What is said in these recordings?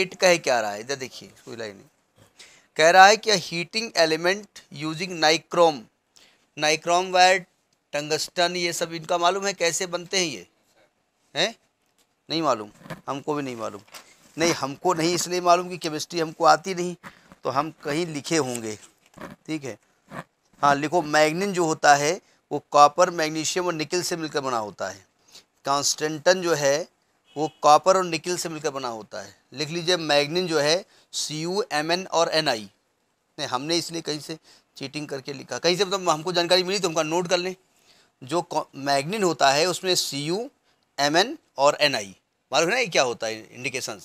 eight का है क्या रहा है इधर देखिए कोई लाइन कह रहा है कि heating element using nichrome nichrome wire tungsten ये सब इनका मालूम है कैसे बनते हैं ये हैं नहीं मालूम हमको भी नहीं मालूम नहीं हमको नहीं इसलिए मालूम कि केमिस्ट्री हमको आती नहीं तो हम कहीं लिखे होंगे ठीक है हाँ लिखो मैग्नीन जो होता है वो कॉपर मैग्नीशियम और निकल से मिलकर बना होता है कॉन्स्टेंटन जो है वो कॉपर और निकिल से मिलकर बना होता है लिख लीजिए मैग्नीन जो है सी यू एम एन और एन आई नहीं हमने इसलिए कहीं से चीटिंग करके लिखा कहीं से मतलब हमको जानकारी मिली तो हमका नोट कर लें जो मैग्नीन होता है उसमें सी यू एम एन और एन आई मालूम है ना ये क्या होता है इंडिकेशन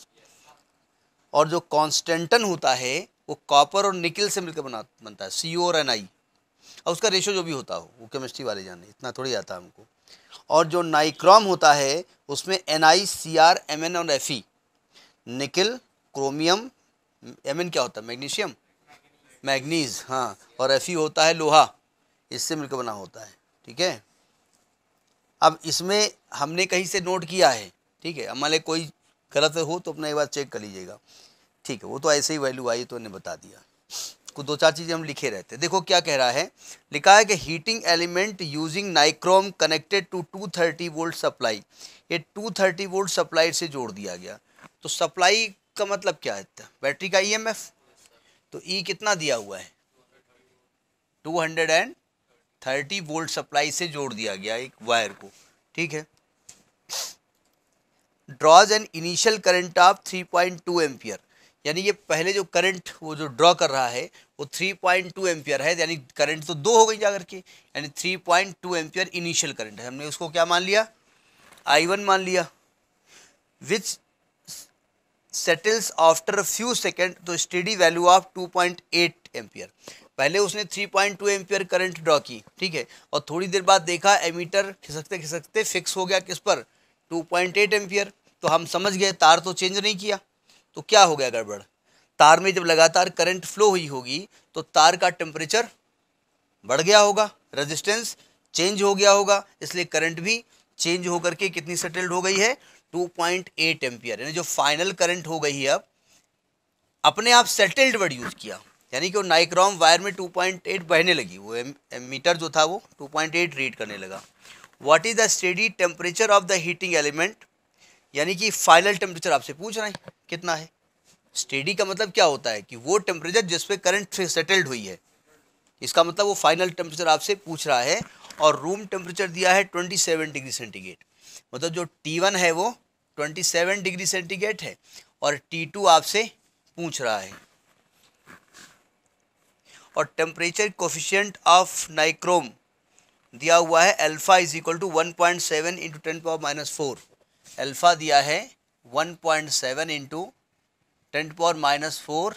और जो कॉन्स्टेंटन होता है वो कॉपर और निकिल से मिलकर बना बनता है सी यू और एन आई और उसका रेशो जो भी होता हो वो केमिस्ट्री वाले जाने इतना थोड़ी आता है हमको और जो नाइक्रॉम होता है उसमें N I C R M N और F E nickel chromium M N क्या होता है मैग्नीशियम मैग्नीज हाँ और एफ ई होता है लोहा इससे मिलकर बना होता है ठीक है अब इसमें हमने कहीं से नोट किया है ठीक है हमारे कोई गलत हो तो अपना एक बार चेक कर लीजिएगा ठीक है वो तो ऐसे ही वैल्यू आई तो उन्हें बता दिया को दो चार चीज़ें हम लिखे रहते हैं देखो क्या कह रहा है लिखा है कि heating element using nichrome connected to two thirty volt supply ये थर्टी वोल्ट सप्लाई से जोड़ दिया गया तो सप्लाई का मतलब क्या है बैटरी का ईएमएफ e तो ई e कितना दिया हुआ है थर्टी वोल्ट सप्लाई से जोड़ दिया गया एक वायर को ठीक है draws an initial current of three point two ampere यानी ये पहले जो करंट वो जो ड्रॉ कर रहा है वो थ्री पॉइंट टू एम्पियर है यानी करंट तो दो हो गई जाकर के यानी three point two ampere initial current है हमने उसको क्या मान लिया आई वन मान लिया which settles after few second तो steady value of two point eight ampere पहले उसने three point two ampere current draw की ठीक है और थोड़ी देर बाद देखा एमीटर खिसकते खिसकते फिक्स हो गया किस पर टू पॉइंट एट तो हम समझ गए तार तो चेंज नहीं किया तो क्या हो गया गड़बड़ तार में जब लगातार करंट फ्लो हुई होगी तो तार का टेम्परेचर बढ़ गया होगा रेजिस्टेंस चेंज हो गया होगा इसलिए करंट भी चेंज होकर के कितनी सेटल्ड हो गई है 2.8 पॉइंट एम्पियर यानी जो फाइनल करंट हो गई है अब अपने आप सेटल्ड वर्ड यूज़ किया यानी कि वो नाइक्रॉम वायर में 2.8 बहने लगी वो मीटर जो था वो 2.8 रीड करने लगा what is the steady temperature of the heating element यानी कि फाइनल टेम्परेचर आपसे पूछ रहे हैं कितना है स्टेडी का मतलब क्या होता है कि वो टेम्परेचर जिसपे करंट सेटल्ड हुई है इसका मतलब वो फाइनल टेम्परेचर आपसे पूछ रहा है और रूम टेम्परेचर दिया है 27 डिग्री सेंटीग्रेड मतलब जो T1 है वो 27 डिग्री सेंटीग्रेड है और T2 आपसे पूछ रहा है और टेम्परेचर कोफिशियंट ऑफ नाइक्रोम दिया हुआ है alpha is equal to one point seven into ten power minus four alpha दिया है one point seven into ten power minus four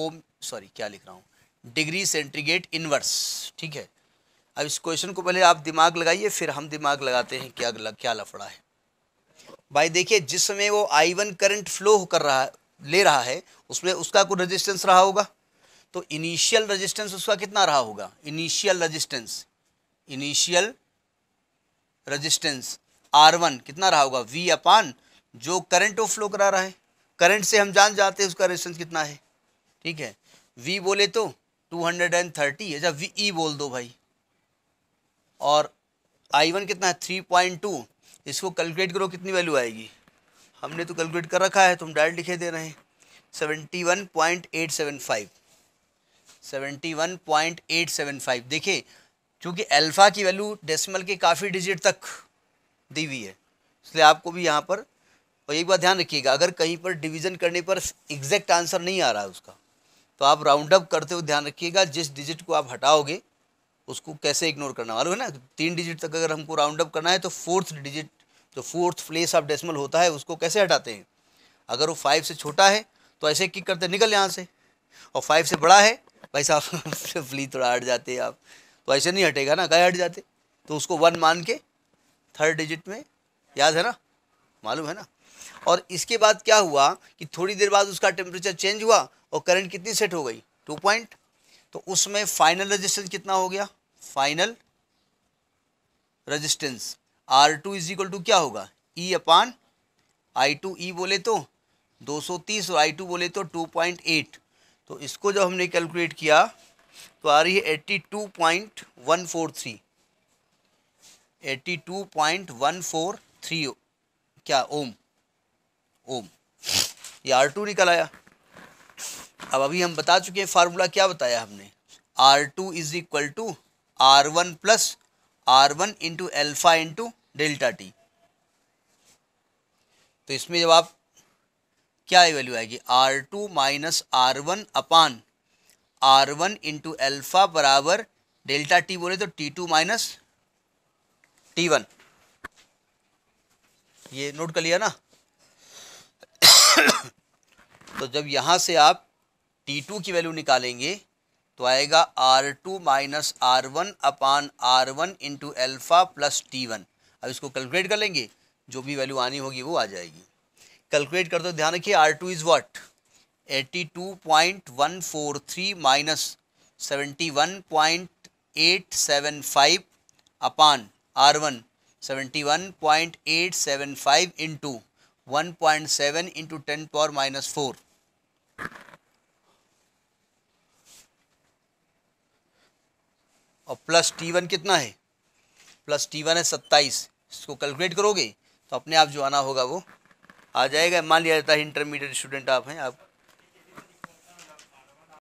ohm sorry क्या लिख रहा हूँ डिग्री सेंटीग्रेड इनवर्स ठीक है अब इस क्वेश्चन को पहले आप दिमाग लगाइए फिर हम दिमाग लगाते हैं क्या लग, क्या लफड़ा है भाई देखिए जिस समय वो आई वन करंट फ्लो कर रहा ले रहा है उसमें उसका कोई रजिस्टेंस रहा होगा तो इनिशियल रजिस्टेंस उसका कितना रहा होगा initial resistance initial resistance R one कितना रहा होगा वी अपान जो करंट वो फ्लो करा रहा है करंट से हम जान जाते हैं उसका रेजिस्टेंस कितना है ठीक है वी बोले तो टू हंड्रेड एंड थर्टी अच्छा वी ई e बोल दो भाई और आई वन कितना है थ्री पॉइंट टू इसको कैलकुलेट करो कितनी वैल्यू आएगी हमने तो कैलकुलेट कर रखा है तुम डायरेक्ट लिखे दे रहे हैं seventy one point eight seven five seventy one point eight seven five देखिए चूँकि अल्फ़ा की वैल्यू डेसिमल के काफ़ी डिजिट तक दी हुई है इसलिए आपको भी यहाँ पर और एक बात ध्यान रखिएगा अगर कहीं पर डिवीज़न करने पर एग्जैक्ट आंसर नहीं आ रहा है उसका तो आप राउंड अप करते हुए ध्यान रखिएगा जिस डिजिट को आप हटाओगे उसको कैसे इग्नोर करना मालूम है ना तीन डिजिट तक अगर हमको राउंड अप करना है तो फोर्थ डिजिट जो फोर्थ प्लेस ऑफ डेसिमल होता है उसको कैसे हटाते हैं अगर वो फाइव से छोटा है तो ऐसे किक करते निकल यहाँ से और फाइव से बड़ा है भाई साहब फ्ली थोड़ा हट जाते आप तो ऐसे नहीं हटेगा ना गए हट जाते तो उसको वन मान के थर्ड डिजिट में याद है ना मालूम है ना और इसके बाद क्या हुआ कि थोड़ी देर बाद उसका टेम्परेचर चेंज हुआ और करंट कितनी सेट हो गई टू पॉइंट तो उसमें फाइनल रजिस्टेंस कितना हो गया final resistance R two is equal to क्या होगा ई अपान आई टू ई बोले तो 230 और आई टू बोले तो 2.8 तो इसको जब हमने कैलकुलेट किया तो आ रही है 82.143 82.143 क्या ओम ओम ये आर टू निकल आया अब अभी हम बता चुके हैं फार्मूला क्या बताया हमने R two is equal to R one plus R one into alpha into delta T तो इसमें जब आप क्या वैल्यू आएगी R two minus R one upon R one into alpha बराबर डेल्टा टी बोले तो T two minus T one ये नोट कर लिया ना तो जब यहाँ से आप टी टू की वैल्यू निकालेंगे तो आएगा R two minus R one upon R one into alpha plus T one अब इसको कैलकुलेट कर लेंगे जो भी वैल्यू आनी होगी वो आ जाएगी कैलकुलेट कर दो तो ध्यान रखिए R two is what eighty two point one four three minus seventy one point eight seven five upon R one seventy one point eight seven five into one point seven into ten power minus four और plus T one कितना है plus T one है सत्ताईस इसको calculate करोगे तो अपने आप जो आना होगा वो आ जाएगा मान लिया जाता है इंटरमीडिएट स्टूडेंट आप हैं आप